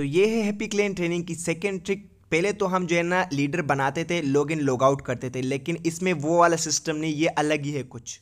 तो ये है हैप्पी क्लेन ट्रेनिंग की सेकेंड ट्रिक पहले तो हम जो है ना लीडर बनाते थे लॉग इन लॉग आउट करते थे लेकिन इसमें वो वाला सिस्टम नहीं ये अलग ही है कुछ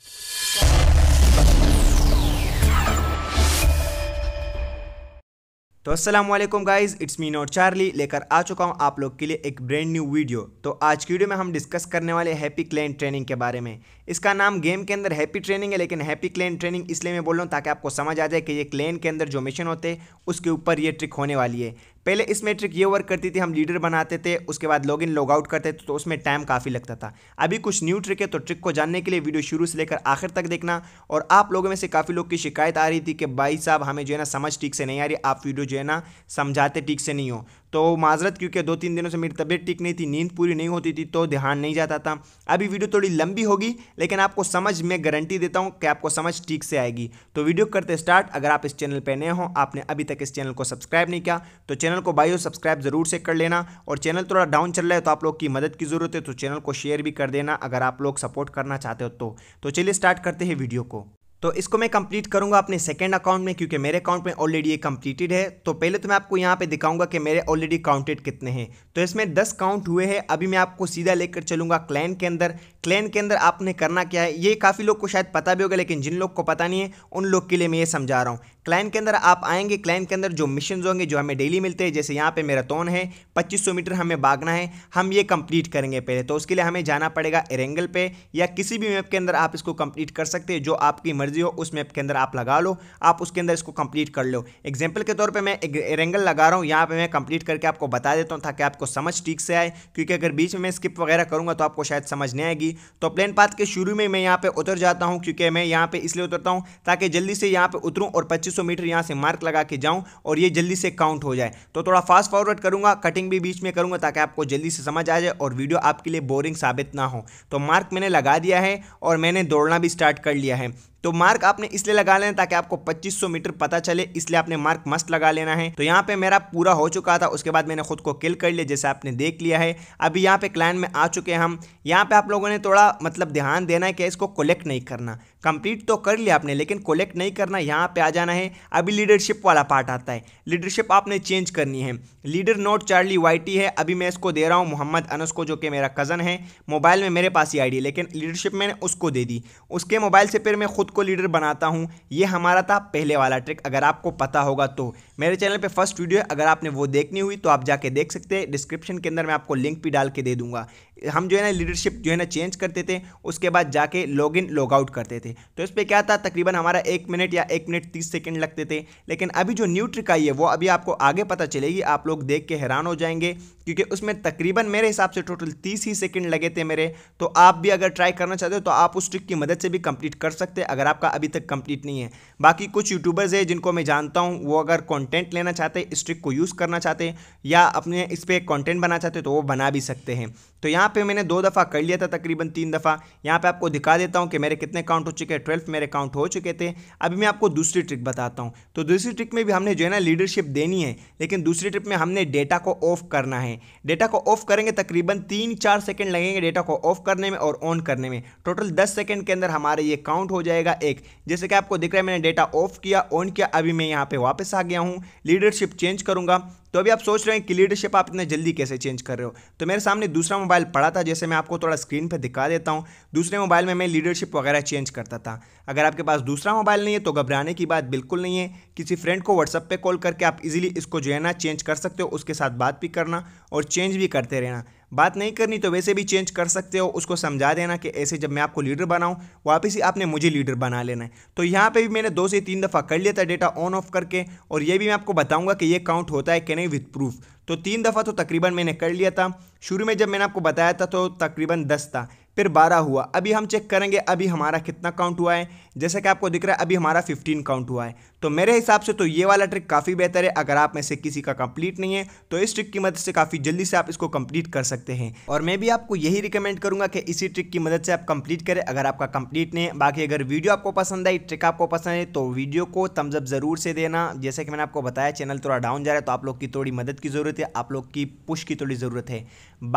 तो असलम guys it's me not Charlie लेकर आ चुका हूँ आप लोग के लिए एक ब्रांड न्यू वीडियो तो आज की वीडियो में हम डिस्कस करने वाले हैप्पी क्लैन ट्रेनिंग के बारे में इसका नाम गेम के अंदर हैप्पी ट्रेनिंग है लेकिन हैप्पी क्लैन ट्रेनिंग इसलिए मैं बोल रहा हूँ ताकि आपको समझ आ जाए कि ये क्लैन के अंदर जो मिशन होते हैं उसके ऊपर ये ट्रिक होने वाली है पहले इस ट्रिक ये वर्क करती थी हम लीडर बनाते थे उसके बाद लॉग इन लॉग आउट करते थे तो उसमें टाइम काफ़ी लगता था अभी कुछ न्यू ट्रिक है तो ट्रिक को जानने के लिए वीडियो शुरू से लेकर आखिर तक देखना और आप लोगों में से काफ़ी लोग की शिकायत आ रही थी कि भाई साहब हमें जो है ना समझ ठीक से नहीं आ रही आप वीडियो जो है ना समझाते ठीक से नहीं हो तो माजरत क्योंकि दो तीन दिनों से मेरी तबीयत ठीक नहीं थी नींद पूरी नहीं होती थी तो ध्यान नहीं जाता था अभी वीडियो थोड़ी लंबी होगी लेकिन आपको समझ मैं गारंटी देता हूँ कि आपको समझ ठीक से आएगी तो वीडियो करते स्टार्ट अगर आप इस चैनल पर नए हो आपने अभी तक इस चैनल को सब्सक्राइब नहीं किया तो चैनल को बायो सब्सक्राइब ज़रूर से कर लेना और चैनल थोड़ा डाउन चल रहा है तो आप लोग की मदद की ज़रूरत है तो चैनल को शेयर भी कर देना अगर आप लोग सपोर्ट करना चाहते हो तो, तो चलिए स्टार्ट करते हैं वीडियो को तो इसको मैं कंप्लीट करूंगा अपने सेकंड अकाउंट में क्योंकि मेरे अकाउंट में ऑलरेडी ये कंप्लीटेड है तो पहले तो मैं आपको यहाँ पे दिखाऊंगा कि मेरे ऑलरेडी काउंटेड कितने हैं तो इसमें 10 काउंट हुए हैं अभी मैं आपको सीधा लेकर चलूंगा क्लैन के अंदर क्लैन के अंदर आपने करना क्या है ये काफ़ी लोग को शायद पता भी होगा लेकिन जिन लोग को पता नहीं है उन लोग के लिए मैं ये समझा रहा हूँ क्लाइन के अंदर आप आएंगे क्लाइन के अंदर जो मिशन होंगे जो हमें डेली मिलते हैं जैसे यहाँ पे तोन है 2500 मीटर हमें भागना है हम ये कंप्लीट करेंगे पहले तो उसके लिए हमें जाना पड़ेगा एरेंगल पे या किसी भी मैप के अंदर आप इसको कंप्लीट कर सकते हैं जो आपकी मर्जी हो उस मैप के अंदर आप लगा लो आप उसके अंदर इसको कंप्लीट कर लो एग्जाम्पल के तौर पर मैं एरेंगल लगा रहा हूँ यहाँ पर मैं कंप्लीट करके आपको बता देता हूँ ताकि आपको समझ ठीक से आए क्योंकि अगर बीच में मैं स्किप वगैरह करूँगा तो आपको शायद समझ नहीं आएगी तो प्लेन पाथ के शुरू में मैं यहाँ पर उतर जाता हूँ क्योंकि मैं यहाँ पर इसलिए उतरता हूँ ताकि जल्दी से यहाँ पर उतरूँ और पच्चीस सौ मीटर यहाँ से मार्क लगा के जाऊँ और ये जल्दी से काउंट हो जाए तो थोड़ा फास्ट फॉरवर्ड करूँगा कटिंग भी बीच में करूँगा ताकि आपको जल्दी से समझ आ जाए और वीडियो आपके लिए बोरिंग साबित ना हो तो मार्क मैंने लगा दिया है और मैंने दौड़ना भी स्टार्ट कर लिया है तो मार्क आपने इसलिए लगा लेना ताकि आपको 2500 मीटर पता चले इसलिए आपने मार्क मस्ट लगा लेना है तो यहाँ पे मेरा पूरा हो चुका था उसके बाद मैंने खुद को किल कर लिया जैसे आपने देख लिया है अभी यहाँ पे क्लाइन में आ चुके हैं हम यहाँ पे आप लोगों ने थोड़ा मतलब ध्यान देना है कि इसको कलेक्ट नहीं करना कंप्लीट तो कर लिया आपने लेकिन कलेक्ट नहीं करना यहाँ पे आ जाना है अभी लीडरशिप वाला पार्ट आता है लीडरशिप आपने चेंज करनी है लीडर नोट चार्ली वाइटी है अभी मैं इसको दे रहा हूँ मोहम्मद अनस को जो कि मेरा कज़न है मोबाइल में मेरे पास ही आईडी लेकिन लीडरशिप मैंने उसको दे दी उसके मोबाइल से फिर मैं खुद खुद को लीडर बनाता हूँ ये हमारा था पहले वाला ट्रिक अगर आपको पता होगा तो मेरे चैनल पे फर्स्ट वीडियो है अगर आपने वो देखनी हुई तो आप जाके देख सकते हैं डिस्क्रिप्शन के अंदर मैं आपको लिंक भी डाल के दे दूंगा हम जो है ना लीडरशिप जो है ना चेंज करते थे उसके बाद जाके लॉग इन लॉग आउट करते थे तो इस पर क्या था तकरीबन हमारा एक मिनट या एक मिनट तीस सेकेंड लगते थे लेकिन अभी जो न्यू ट्रिक आई है वो अभी आपको आगे पता चलेगी आप लोग देख के हैरान हो जाएंगे क्योंकि उसमें तकरीबन मेरे हिसाब से टोटल तीस ही सेकेंड लगे थे मेरे तो आप भी अगर ट्राई करना चाहते हो तो आप उस ट्रिक की मदद से भी कंप्लीट कर सकते हैं अगर आपका अभी तक कंप्लीट नहीं है बाकी कुछ यूट्यूबर्स है जिनको मैं जानता हूँ वो अगर कंटेंट लेना चाहते हैं स्ट्रिक को यूज़ करना चाहते हैं या अपने इस पर कॉन्टेंट बना चाहते हैं तो वो बना भी सकते हैं तो यहाँ पे मैंने दो दफ़ा कर लिया था तकरीबन तीन दफ़ा यहाँ पे आपको दिखा देता हूँ कि मेरे कितने काउंट हो चुके हैं ट्वेल्थ मेरे काउंट हो चुके थे अभी मैं आपको दूसरी ट्रिक बताता हूँ तो दूसरी ट्रिक में भी हमने जो है ना लीडरशिप देनी है लेकिन दूसरी ट्रिक में हमने डेटा को ऑफ करना है डेटा को ऑफ करेंगे तकरीबन तीन चार सेकेंड लगेंगे डेटा को ऑफ करने में और ऑन करने में टोटल दस सेकेंड के अंदर हमारे ये काउंट हो जाएगा एक जैसे कि आपको दिख रहा है मैंने डेटा ऑफ किया ऑन किया अभी मैं यहाँ पर वापस आ गया हूँ लीडरशिप चेंज करूँगा तो अभी आप सोच रहे हैं कि लीडरशिप आप इतना जल्दी कैसे चेंज कर रहे हो तो मेरे सामने दूसरा मोबाइल पड़ा था जैसे मैं आपको थोड़ा स्क्रीन पर दिखा देता हूँ दूसरे मोबाइल में मैं लीडरशिप वगैरह चेंज करता था अगर आपके पास दूसरा मोबाइल नहीं है तो घबराने की बात बिल्कुल नहीं है किसी फ्रेंड को व्हाट्सअप पर कॉल करके आप इजिली इसको जो है ना चेंज कर सकते हो उसके साथ बात भी करना और चेंज भी करते रहना बात नहीं करनी तो वैसे भी चेंज कर सकते हो उसको समझा देना कि ऐसे जब मैं आपको लीडर बनाऊँ वापस ही आपने मुझे लीडर बना लेना है तो यहाँ पर भी मैंने दो से तीन दफ़ा कर लिया था डेटा ऑन ऑफ करके और ये भी मैं आपको बताऊँगा कि ये काउंट होता है कि नहीं विथ प्रूफ तो तीन दफ़ा तो तकरीबन मैंने कर लिया था शुरू में जब मैंने आपको बताया था तो तकरीबन दस था फिर बारह हुआ अभी हम चेक करेंगे अभी हमारा कितना काउंट हुआ है जैसा कि आपको दिख रहा है अभी हमारा फिफ्टीन काउंट हुआ है तो मेरे हिसाब से तो ये वाला ट्रिक काफ़ी बेहतर है अगर आप में से किसी का कंप्लीट नहीं है तो इस ट्रिक की मदद से काफ़ी जल्दी से आप इसको कंप्लीट कर सकते हैं और मैं भी आपको यही रिकमेंड करूंगा कि इसी ट्रिक की मदद से आप कंप्लीट करें अगर आपका कंप्लीट नहीं है बाकी अगर वीडियो आपको पसंद आई ट्रिक आपको पसंद है तो वीडियो को तमजब ज़रूर से देना जैसे कि मैंने आपको बताया चैनल थोड़ा डाउन जा रहा है तो आप लोग की थोड़ी मदद की ज़रूरत है आप लोग की पुश की थोड़ी ज़रूरत है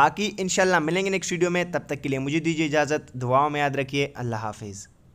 बाकी इन मिलेंगे नेक्स्ट वीडियो में तब तक के लिए मुझे दीजिए इजाज़त दुआओं में याद रखिए अल्लाह हाफिज़